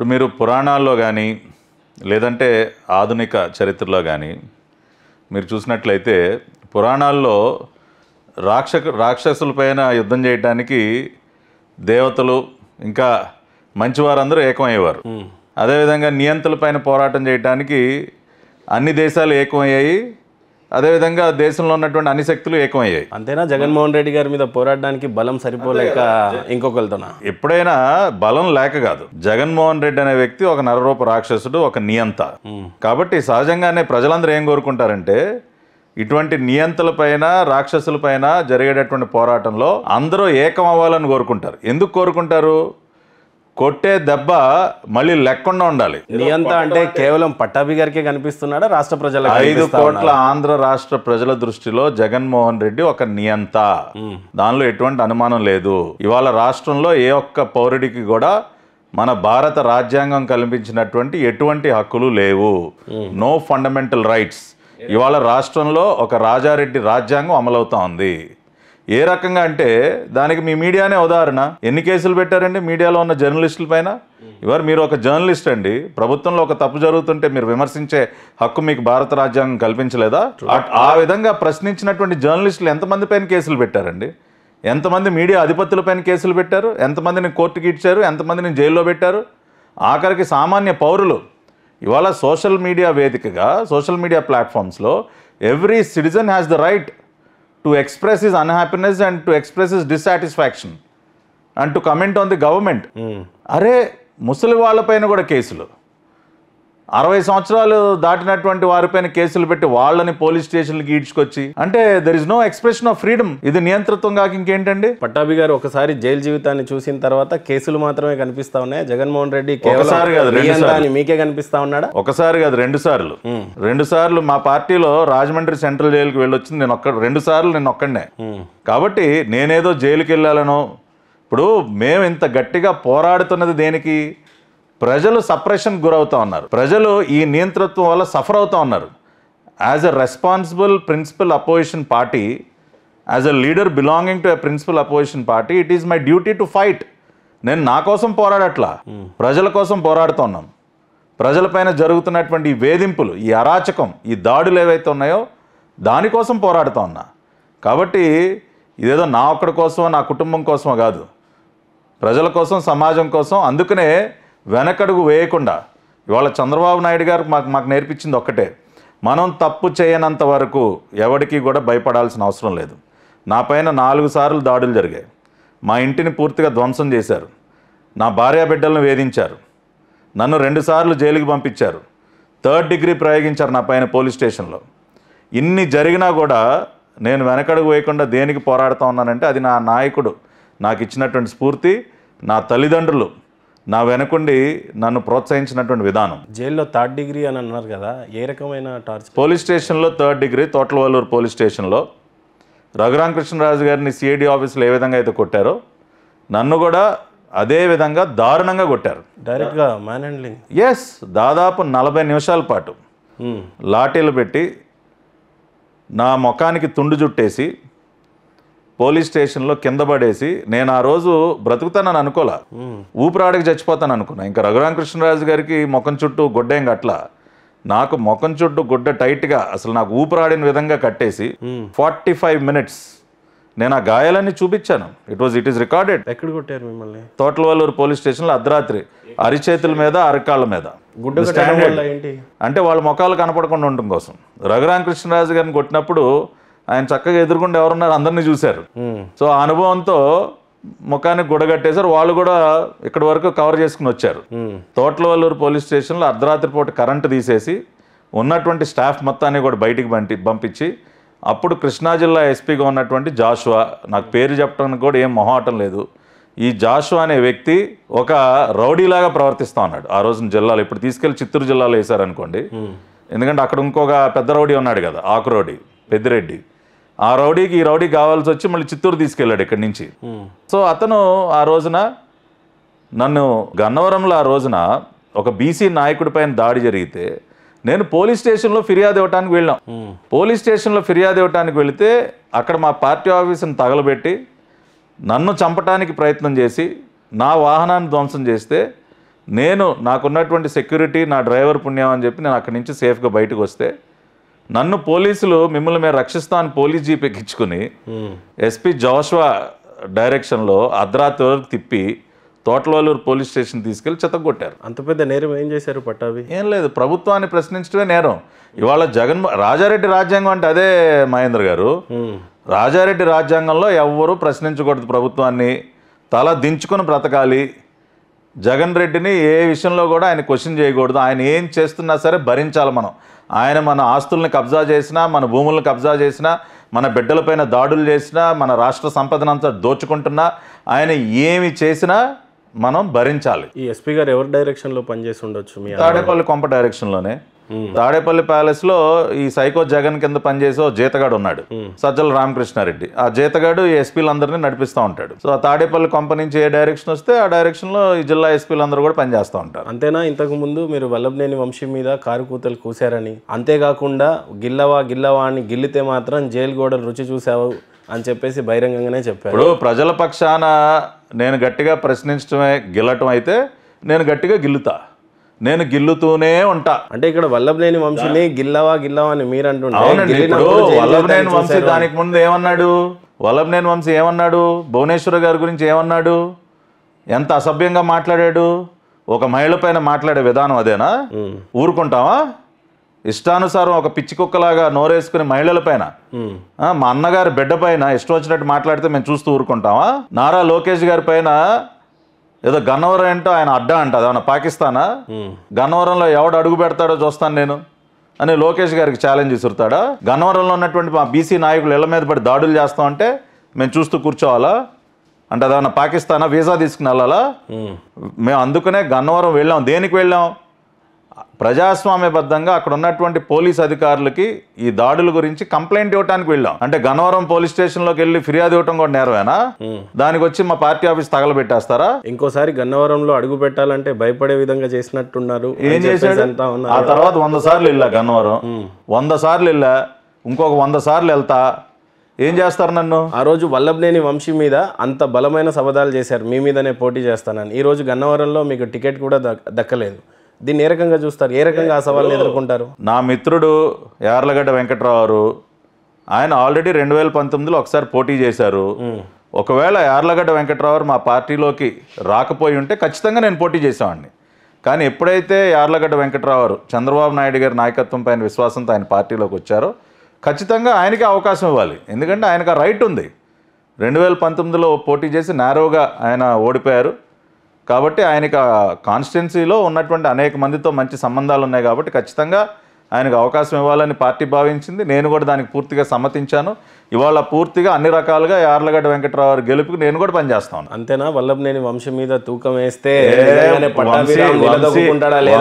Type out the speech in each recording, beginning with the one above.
ఇప్పుడు మీరు పురాణాల్లో కానీ లేదంటే ఆధునిక చరిత్రలో కానీ మీరు చూసినట్లయితే పురాణాల్లో రాక్షసుల రాక్షసులపైన యుద్ధం చేయడానికి దేవతలు ఇంకా మంచివారందరూ ఏకమయ్యేవారు అదేవిధంగా పైన పోరాటం చేయడానికి అన్ని దేశాలు ఏకమయ్యాయి అదేవిధంగా దేశంలో ఉన్నటువంటి అన్ని శక్తులు ఏకమయ్యాయి అంతేనా జగన్మోహన్ రెడ్డి గారి మీద పోరాడడానికి బలం సరిపోలేక ఇంకొకరితో ఎప్పుడైనా బలం లేక కాదు జగన్మోహన్ రెడ్డి అనే వ్యక్తి ఒక నరరూప రాక్షసుడు ఒక నియంత కాబట్టి సహజంగానే ప్రజలందరూ ఏం కోరుకుంటారంటే ఇటువంటి నియంతలపైన పైన జరిగేటటువంటి పోరాటంలో అందరూ ఏకం అవ్వాలని కోరుకుంటారు ఎందుకు కోరుకుంటారు కొట్టే దెబ్బ మళ్ళీ లెక్కుండా ఉండాలి నీ అంతా అంటే కేవలం పట్టాభి గారికి కనిపిస్తున్నాడా రాష్ట్ర ప్రజల ఐదు కోట్ల ఆంధ్ర రాష్ట్ర ప్రజల దృష్టిలో జగన్మోహన్ రెడ్డి ఒక నియంత దానిలో ఎటువంటి అనుమానం లేదు ఇవాళ రాష్ట్రంలో ఏ ఒక్క పౌరుడికి కూడా మన భారత రాజ్యాంగం కల్పించినటువంటి ఎటువంటి హక్కులు లేవు నో ఫండమెంటల్ రైట్స్ ఇవాళ రాష్ట్రంలో ఒక రాజారెడ్డి రాజ్యాంగం అమలవుతా ఉంది ఏ రకంగా అంటే దానికి మీ మీడియానే ఉదాహరణ ఎన్ని కేసులు పెట్టారండి మీడియాలో ఉన్న జర్నలిస్టుల పైన ఇవారు మీరు ఒక జర్నలిస్ట్ అండి ప్రభుత్వంలో ఒక తప్పు జరుగుతుంటే మీరు విమర్శించే హక్కు మీకు భారత రాజ్యాంగం కల్పించలేదా ఆ విధంగా ప్రశ్నించినటువంటి జర్నలిస్టులు ఎంతమంది పైన కేసులు పెట్టారండి ఎంతమంది మీడియా అధిపతులపైన కేసులు పెట్టారు ఎంతమందిని కోర్టుకి ఇచ్చారు ఎంతమందిని జైల్లో పెట్టారు ఆఖరికి సామాన్య పౌరులు ఇవాళ సోషల్ మీడియా వేదికగా సోషల్ మీడియా ప్లాట్ఫామ్స్లో every citizen has the right to express his unhappiness and to express his dissatisfaction and to comment on the government అరే ముసలి వాళ్ళపైన కూడా కేసులు అరవై సంవత్సరాలు దాటినటువంటి వారిపైన కేసులు పెట్టి వాళ్ళని పోలీస్ స్టేషన్లకు ఈడ్చుకొచ్చి అంటే there is no expression of freedom ఇది నియంతృత్వం కాక ఇంకేంటండి పట్టాభి గారు ఒకసారి జైలు జీవితాన్ని చూసిన తర్వాత కేసులు మాత్రమే కనిపిస్తా ఉన్నాయి జగన్మోహన్ రెడ్డి కాదు రెండు సార్లు మీకే కనిపిస్తా ఉన్నాడా ఒకసారి కాదు రెండు సార్లు రెండు సార్లు మా పార్టీలో రాజమండ్రి సెంట్రల్ జైలుకి వెళ్ళొచ్చింది నేను ఒక్క రెండు సార్లు నేను ఒక్కడే కాబట్టి నేనేదో జైలుకి వెళ్ళాలనో ఇప్పుడు మేము ఇంత గట్టిగా పోరాడుతున్నది దేనికి ప్రజలు సప్రెషన్ గురవుతూ ఉన్నారు ప్రజలు ఈ నియంతృత్వం వల్ల సఫర్ అవుతూ ఉన్నారు as a responsible principal opposition party as a leader belonging to a principal opposition party it is my duty to fight నేను నా కోసం పోరాడట్లా hmm. ప్రజల కోసం పోరాడుతూ ఉన్నాం ప్రజలపైన జరుగుతున్నటువంటి ఈ వేధింపులు ఈ అరాచకం ఈ దాడులు ఏవైతే ఉన్నాయో దానికోసం పోరాడుతూ ఉన్నా కాబట్టి ఇదేదో నా ఒక్కడి కోసమో నా కుటుంబం కోసమో కాదు ప్రజల కోసం సమాజం కోసం అందుకనే వెనకడుగు వేయకుండా ఇవాళ చంద్రబాబు నాయుడు గారు మాకు మాకు నేర్పించింది ఒక్కటే మనం తప్పు చేయనంత వరకు ఎవరికి కూడా భయపడాల్సిన అవసరం లేదు నా పైన నాలుగు సార్లు దాడులు జరిగాయి మా ఇంటిని పూర్తిగా ధ్వంసం చేశారు నా భార్యా బిడ్డలను వేధించారు నన్ను రెండుసార్లు జైలుకి పంపించారు థర్డ్ డిగ్రీ ప్రయోగించారు నా పైన పోలీస్ స్టేషన్లో ఇన్ని జరిగినా కూడా నేను వెనకడుగు వేయకుండా దేనికి పోరాడుతూ ఉన్నానంటే అది నా నాయకుడు నాకు ఇచ్చినటువంటి స్ఫూర్తి నా తల్లిదండ్రులు నా వెనకుండి నన్ను ప్రోత్సహించినటువంటి విధానం జైల్లో థర్డ్ డిగ్రీ అని అన్నారు కదా ఏ రకమైన టార్చ్ పోలీస్ స్టేషన్లో థర్డ్ డిగ్రీ తోటలవల్లూరు పోలీస్ స్టేషన్లో రఘురామకృష్ణరాజు గారిని సిఐడి ఆఫీసులో ఏ విధంగా అయితే కొట్టారో నన్ను కూడా అదే విధంగా దారుణంగా కొట్టారు డైరెక్ట్గా మ్యాన్ హ్యాండ్లింగ్ ఎస్ దాదాపు నలభై నిమిషాల పాటు లాఠీలు పెట్టి నా ముఖానికి తుండు జుట్టేసి పోలీస్ స్టేషన్లో కింద పడేసి నేను ఆ రోజు బ్రతుకుతానని అనుకోలే ఊపిరాడికి చచ్చిపోతాను అనుకున్నా ఇంకా రఘురామకృష్ణరాజు గారికి ముఖం చుట్టూ గుడ్డేం గట్లా నాకు ముఖం చుట్టూ గుడ్డ టైట్గా అసలు నాకు ఊపిరాడిన విధంగా కట్టేసి ఫార్టీ ఫైవ్ మినిట్స్ నేను ఆ గాయాలన్నీ చూపించాను it was it is recorded ఎక్కడ కొట్టారు మిమ్మల్ని తోటలవల్లూరు పోలీస్ స్టేషన్లో అర్ధరాత్రి అరిచేతుల మీద అరకాళ్ళ మీద అంటే వాళ్ళ ముఖాలు కనపడకుండా ఉండటం కోసం రఘురామకృష్ణరాజు గారిని కొట్టినప్పుడు ఆయన చక్కగా ఎదుర్కొంటే ఎవరున్నారు అందరినీ చూశారు సో ఆ అనుభవంతో ముఖానికి గుడగట్టేశారు వాళ్ళు కూడా ఇక్కడి వరకు కవర్ చేసుకుని వచ్చారు తోట్లవల్లూరు పోలీస్ స్టేషన్లో అర్ధరాత్రి పూట కరెంటు తీసేసి ఉన్నటువంటి స్టాఫ్ మొత్తాన్ని కూడా బయటికి పంపి పంపించి అప్పుడు కృష్ణా జిల్లా ఎస్పీగా ఉన్నటువంటి జాషువా నాకు పేరు చెప్పడానికి కూడా ఏం మొహాటం లేదు ఈ జాషువా అనే వ్యక్తి ఒక రౌడీలాగా ప్రవర్తిస్తూ ఉన్నాడు ఆ రోజున జిల్లాలో ఇప్పుడు తీసుకెళ్లి చిత్తూరు జిల్లాలో వేశారనుకోండి ఎందుకంటే అక్కడ ఇంకొక పెద్ద రౌడీ ఉన్నాడు కదా రౌడీ పెద్దిరెడ్డి ఆ రౌడీకి ఈ రౌడీ కావాల్సి వచ్చి మళ్ళీ చిత్తూరు తీసుకెళ్ళాడు ఇక్కడి నుంచి సో అతను ఆ రోజున నన్ను గన్నవరంలో ఆ రోజున ఒక బీసీ నాయకుడి పైన దాడి జరిగితే నేను పోలీస్ స్టేషన్లో ఫిర్యాదు ఇవ్వడానికి వెళ్ళాం పోలీస్ స్టేషన్లో ఫిర్యాదు ఇవ్వడానికి వెళితే అక్కడ మా పార్టీ ఆఫీసును తగలబెట్టి నన్ను చంపటానికి ప్రయత్నం చేసి నా వాహనాన్ని ధ్వంసం చేస్తే నేను నాకున్నటువంటి సెక్యూరిటీ నా డ్రైవర్ పుణ్యం అని చెప్పి నేను అక్కడి నుంచి సేఫ్గా బయటకు వస్తే నన్ను పోలీసులు మిమ్మల్ని మేము రక్షిస్తా అని పోలీస్ జీప్ ఎక్కించుకుని ఎస్పీ జోష్వా డైరెక్షన్లో అర్ధరాత్రి వరకు తిప్పి తోటలవల్లూరు పోలీస్ స్టేషన్ తీసుకెళ్లి చెత్తగొట్టారు అంత పెద్ద నేరం ఏం చేశారు పట్టాభి ఏం లేదు ప్రభుత్వాన్ని ప్రశ్నించడమే నేరం ఇవాళ జగన్ రాజారెడ్డి రాజ్యాంగం అంటే అదే మహేంద్ర గారు రాజారెడ్డి రాజ్యాంగంలో ఎవ్వరూ ప్రశ్నించకూడదు ప్రభుత్వాన్ని తల దించుకొని బ్రతకాలి జగన్ రెడ్డిని ఏ విషయంలో కూడా ఆయన క్వశ్చన్ చేయకూడదు ఆయన ఏం చేస్తున్నా సరే భరించాలి మనం ఆయన మన ఆస్తుల్ని కబ్జా చేసినా మన భూములను కబ్జా చేసినా మన బిడ్డలపైన దాడులు చేసినా మన రాష్ట్ర సంపదనంతా దోచుకుంటున్నా ఆయన ఏమి చేసినా మనం భరించాలి ఈ ఎస్పీ గారు ఎవరి డైరెక్షన్లో పనిచేసి ఉండొచ్చు మీ తాడేపల్లి కొంప డైరెక్షన్లోనే తాడేపల్లి ప్యాలెస్ లో ఈ సైకో జగన్ కింద పనిచేసే జీతగాడు ఉన్నాడు సజ్జల రామకృష్ణారెడ్డి ఆ జీతగాడు ఎస్పీలందరినీ నడిపిస్తూ ఉంటాడు సో ఆ తాడేపల్లి కొంప నుంచి ఏ డైరెక్షన్ వస్తే ఆ డైరెక్షన్ లో ఈ జిల్లా ఎస్పీలందరూ కూడా పనిచేస్తూ ఉంటారు అంతేనా ఇంతకు ముందు మీరు వల్లభనేని వంశం మీద కారు కూతలు కూశారని అంతేకాకుండా గిల్లవా గిల్లవా అని గిల్లితే మాత్రం జైలు గోడలు రుచి చూసావు అని చెప్పేసి బహిరంగంగానే చెప్పాడు ఇప్పుడు ప్రజల పక్షాన నేను గట్టిగా ప్రశ్నించడమే గిల్లటం అయితే నేను గట్టిగా గిల్లుతా నేను గిల్లుతూనే ఉంటా అంటే ఇక్కడ వల్లభనేని వంశీని గిల్లవా గిల్లవా అని మీరు అంటున్నారు వల్లభనేని వంశీ దానికి ముందు ఏమన్నాడు వల్లభనేని వంశీ ఏమన్నాడు భువనేశ్వర్ గారి గురించి ఏమన్నాడు ఎంత అసభ్యంగా మాట్లాడాడు ఒక మహిళ పైన మాట్లాడే విధానం అదేనా ఊరుకుంటావా ఇష్టానుసారం ఒక పిచ్చి కుక్కలాగా నోరేసుకుని మహిళల పైన మా అన్నగారి బిడ్డ పైన ఇష్టం వచ్చినట్టు మాట్లాడితే మేము చూస్తూ ఊరుకుంటావా నారా లోకేష్ గారి పైన ఏదో గన్నవరం ఏంటో ఆయన అడ్డా అంట అదేమన్నా పాకిస్తానా గన్నవరంలో ఎవడు అడుగు పెడతాడో చూస్తాను నేను అని లోకేష్ గారికి ఛాలెంజ్ ఇసురుతాడా గన్నవరంలో ఉన్నటువంటి మా బీసీ నాయకులు ఇళ్ళ మీద పడి దాడులు చేస్తామంటే మేము చూస్తూ కూర్చోవాలా అంటే అదేమన్నా పాకిస్తానా వీసా తీసుకుని వెళ్ళాలా మేము అందుకనే గన్నవరం వెళ్ళాం దేనికి వెళ్ళాం ప్రజాస్వామ్యబద్ధంగా అక్కడ ఉన్నటువంటి పోలీస్ అధికారులకి ఈ దాడుల గురించి కంప్లైంట్ ఇవ్వడానికి వెళ్ళాం అంటే గన్నవరం పోలీస్ స్టేషన్ లోకి వెళ్ళి ఫిర్యాదు ఇవ్వటం కూడా నేరమేనా దానికి వచ్చి మా పార్టీ ఆఫీస్ తగలబెట్టేస్తారా ఇంకోసారి గన్నవరంలో అడుగు పెట్టాలంటే భయపడే విధంగా చేసినట్టున్నారు ఏం చేశాడు ఆ తర్వాత వంద సార్లు వెళ్ళా గన్నవరం వంద సార్లు వెళ్ళా ఇంకొక వంద సార్లు వెళ్తా ఏం చేస్తారు నన్ను ఆ రోజు వల్లభనేని వంశీ మీద అంత బలమైన సవదాలు చేశారు మీ మీదనే పోటీ చేస్తానని ఈ రోజు గన్నవరంలో మీకు టికెట్ కూడా దక్కలేదు దీన్ని ఏ రకంగా చూస్తారు ఏ రకంగా ఆ సవాల్ని ఎదుర్కొంటారు నా మిత్రుడు యార్లగడ్డ వెంకట్రావు ఆయన ఆల్రెడీ రెండు వేల పంతొమ్మిదిలో ఒకసారి పోటీ చేశారు ఒకవేళ యార్లగడ్డ వెంకట్రావు మా పార్టీలోకి రాకపోయి ఉంటే ఖచ్చితంగా నేను పోటీ చేసేవాడిని కానీ ఎప్పుడైతే యార్లగడ్డ వెంకట్రావు చంద్రబాబు నాయుడు గారి నాయకత్వం పైన విశ్వాసంతో ఆయన పార్టీలోకి వచ్చారో ఖచ్చితంగా ఆయనకి అవకాశం ఇవ్వాలి ఎందుకంటే ఆయనకు రైట్ ఉంది రెండు వేల పంతొమ్మిదిలో పోటీ చేసి నేరోగా ఆయన ఓడిపోయారు కాబట్టి ఆయనకి కాన్స్టిట్యున్సీలో ఉన్నటువంటి అనేక మందితో మంచి సంబంధాలు ఉన్నాయి కాబట్టి ఖచ్చితంగా ఆయనకు అవకాశం ఇవ్వాలని పార్టీ భావించింది నేను కూడా దానికి పూర్తిగా సమ్మతించాను ఇవాళ పూర్తిగా అన్ని రకాలుగా యార్లగడ్డ వెంకట్రావు గారు గెలుపుకి నేను కూడా పనిచేస్తాను అంతేనా నేను వంశం మీద తూకం వేస్తే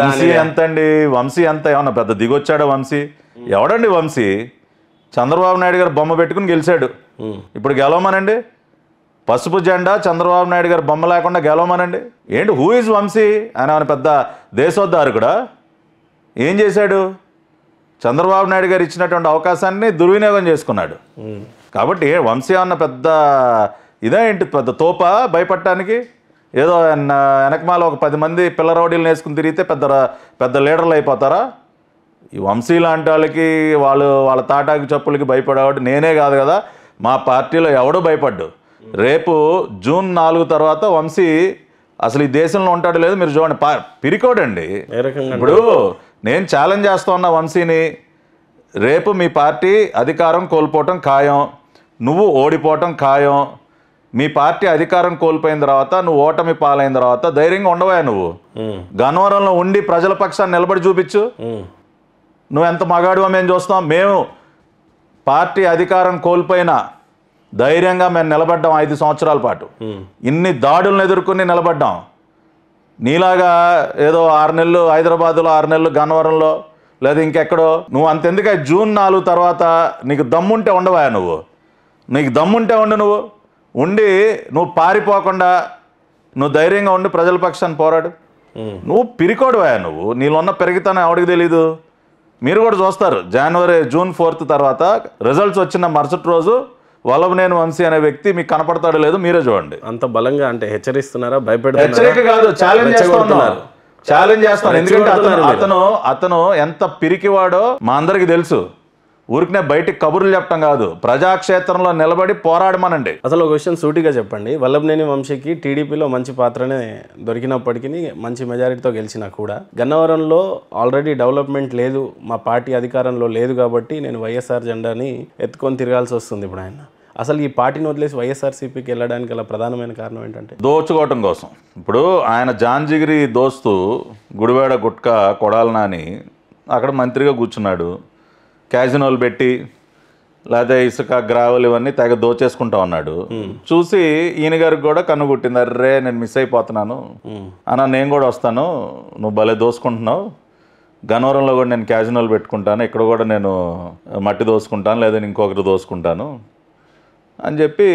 వంశీ ఎంత అండి వంశీ ఎంత ఏమన్నా పెద్ద దిగొచ్చాడు వంశీ ఎవడండి వంశీ చంద్రబాబు నాయుడు గారు బొమ్మ పెట్టుకుని గెలిచాడు ఇప్పుడు గెలవమనండి పసుపు జెండా చంద్రబాబు నాయుడు గారు బొమ్మ లేకుండా గెలవమనండి ఏంటి హూ ఇస్ వంశీ అని ఆయన పెద్ద దేశోద్ధారకుడా ఏం చేశాడు చంద్రబాబు నాయుడు గారు ఇచ్చినటువంటి అవకాశాన్ని దుర్వినియోగం చేసుకున్నాడు కాబట్టి వంశీ అన్న పెద్ద ఇదేంటి పెద్ద తోప భయపడటానికి ఏదో వెనకమాల ఒక పది మంది పిల్ల రౌడీలు వేసుకుని తిరిగితే పెద్ద పెద్ద లీడర్లు అయిపోతారా ఈ వంశీ లాంటి వాళ్ళకి వాళ్ళు వాళ్ళ తాటాకి చప్పులకి భయపడేవాడు నేనే కాదు కదా మా పార్టీలో ఎవడో భయపడ్డు రేపు జూన్ నాలుగు తర్వాత వంశీ అసలు ఈ దేశంలో ఉంటాడు లేదు మీరు చూడండి పిరికోడండి ఇప్పుడు నేను ఛాలెంజ్ చేస్తూ ఉన్న వంశీని రేపు మీ పార్టీ అధికారం కోల్పోవటం ఖాయం నువ్వు ఓడిపోవటం ఖాయం మీ పార్టీ అధికారం కోల్పోయిన తర్వాత నువ్వు ఓటమి పాలైన తర్వాత ధైర్యంగా ఉండవా నువ్వు గన్నవరంలో ఉండి ప్రజల పక్షాన్ని నిలబడి చూపించు నువ్వు ఎంత మగాడువో మేము చూస్తాం మేము పార్టీ అధికారం కోల్పోయినా ధైర్యంగా మేము నిలబడ్డాం ఐదు సంవత్సరాల పాటు ఇన్ని దాడులను ఎదుర్కొని నిలబడ్డాం నీలాగా ఏదో ఆరు నెలలు హైదరాబాదులో ఆరు నెలలు గన్నవరంలో లేదా ఇంకెక్కడో నువ్వు అంతెందుకే జూన్ నాలుగు తర్వాత నీకు దమ్ముంటే ఉండవా నువ్వు నీకు దమ్ముంటే ఉండు నువ్వు ఉండి నువ్వు పారిపోకుండా నువ్వు ధైర్యంగా ఉండి ప్రజల పక్షాన్ని పోరాడు నువ్వు పిరికోడువా నువ్వు నీళ్ళున్న పెరిగితేనే ఎవడికి తెలీదు మీరు కూడా చూస్తారు జనవరి జూన్ ఫోర్త్ తర్వాత రిజల్ట్స్ వచ్చిన మరుసటి రోజు నేను వంశీ అనే వ్యక్తి మీకు కనపడతాడు లేదు మీరే చూడండి అంత బలంగా అంటే హెచ్చరిస్తున్నారా భయపెడతారు హెచ్చరిక కాదు ఛాలెంజ్ చేస్తున్నారు ఛాలెంజ్ చేస్తాను ఎందుకంటే అతను అతను ఎంత పిరికివాడో మా అందరికి తెలుసు ఊరికనే బయటికి కబుర్లు చెప్పడం కాదు ప్రజాక్షేత్రంలో నిలబడి పోరాడమనండి అసలు ఒక విషయం సూటిగా చెప్పండి వల్లభనేని వంశీకి టీడీపీలో మంచి పాత్రనే దొరికినప్పటికీ మంచి మెజారిటీతో గెలిచినా కూడా గన్నవరంలో ఆల్రెడీ డెవలప్మెంట్ లేదు మా పార్టీ అధికారంలో లేదు కాబట్టి నేను వైఎస్ఆర్ జెండాని ఎత్తుకొని తిరగాల్సి వస్తుంది ఇప్పుడు ఆయన అసలు ఈ పార్టీని వదిలేసి వైఎస్ఆర్సీపీకి వెళ్ళడానికి గల ప్రధానమైన కారణం ఏంటంటే దోచుకోవటం కోసం ఇప్పుడు ఆయన జాంజిగిరి దోస్తు గుడివాడ గుట్కా కొడాలనాని అక్కడ మంత్రిగా కూర్చున్నాడు క్యాజినోలు పెట్టి లేదా ఇసుక గ్రావెల్ ఇవన్నీ తెగ దోచేసుకుంటా ఉన్నాడు చూసి ఈయన గారికి కూడా కనుగొట్టింది అర్రే నేను మిస్ అయిపోతున్నాను అన్న నేను కూడా వస్తాను నువ్వు భలే దోసుకుంటున్నావు గనవరంలో కూడా నేను క్యాజినోలు పెట్టుకుంటాను ఇక్కడ కూడా నేను మట్టి దోసుకుంటాను లేదా ఇంకొకరు దోసుకుంటాను అని చెప్పి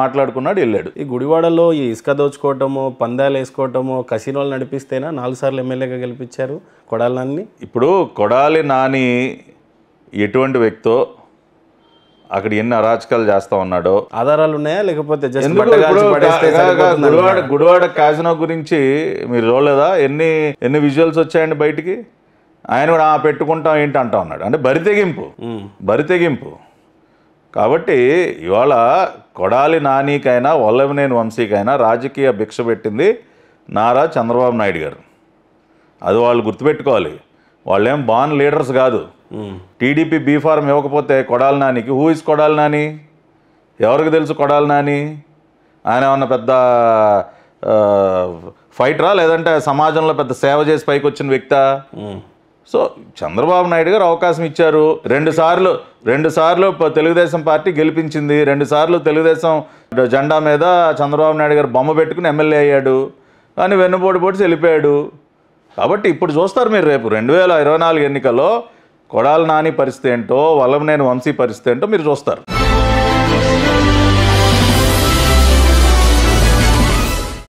మాట్లాడుకున్నాడు వెళ్ళాడు ఈ గుడివాడలో ఈ ఇసుక దోచుకోవటము పందాలు వేసుకోవటము కసినోలు నడిపిస్తేనా నాలుగు సార్లు ఎమ్మెల్యేగా గెలిపించారు కొడాలి నాన్ని ఇప్పుడు కొడాలి నాని ఎటువంటి వ్యక్తో అక్కడ ఎన్ని అరాచకాలు చేస్తా ఉన్నాడో ఆధారాలు ఉన్నాయా లేకపోతే గుడివాడ గుడివాడ కాజినో గురించి మీరు చూడలేదా ఎన్ని ఎన్ని విజువల్స్ వచ్చాయండి బయటికి ఆయన కూడా ఆ పెట్టుకుంటాం ఏంటి అంటా ఉన్నాడు అంటే బరితెగింపు బరితెగింపు కాబట్టి ఇవాళ కొడాలి నానికైనా వల్లభనేని వంశీకైనా రాజకీయ భిక్ష పెట్టింది నారా చంద్రబాబు నాయుడు గారు అది వాళ్ళు గుర్తుపెట్టుకోవాలి వాళ్ళేం బాన్ లీడర్స్ కాదు టీడీపీ బీఫారం ఇవ్వకపోతే కొడాలి నానికి హూ ఇస్ కొడాలి నాని ఎవరికి తెలుసు కొడాలి నాని ఆయన ఏమన్నా పెద్ద ఫైటరా లేదంటే సమాజంలో పెద్ద సేవ చేసి పైకి వచ్చిన వ్యక్త సో చంద్రబాబు నాయుడు గారు అవకాశం ఇచ్చారు రెండు సార్లు రెండు సార్లు తెలుగుదేశం పార్టీ గెలిపించింది రెండు సార్లు తెలుగుదేశం జెండా మీద చంద్రబాబు నాయుడు గారు బొమ్మ పెట్టుకుని ఎమ్మెల్యే అయ్యాడు కానీ వెన్నుపోటు పోటీ చెలిపాడు కాబట్టి ఇప్పుడు చూస్తారు మీరు రేపు రెండు వేల ఇరవై నాలుగు ఎన్నికల్లో కొడాల నాని పరిస్థితి ఏంటో నేను వంశీ పరిస్థితి ఏంటో మీరు చూస్తారు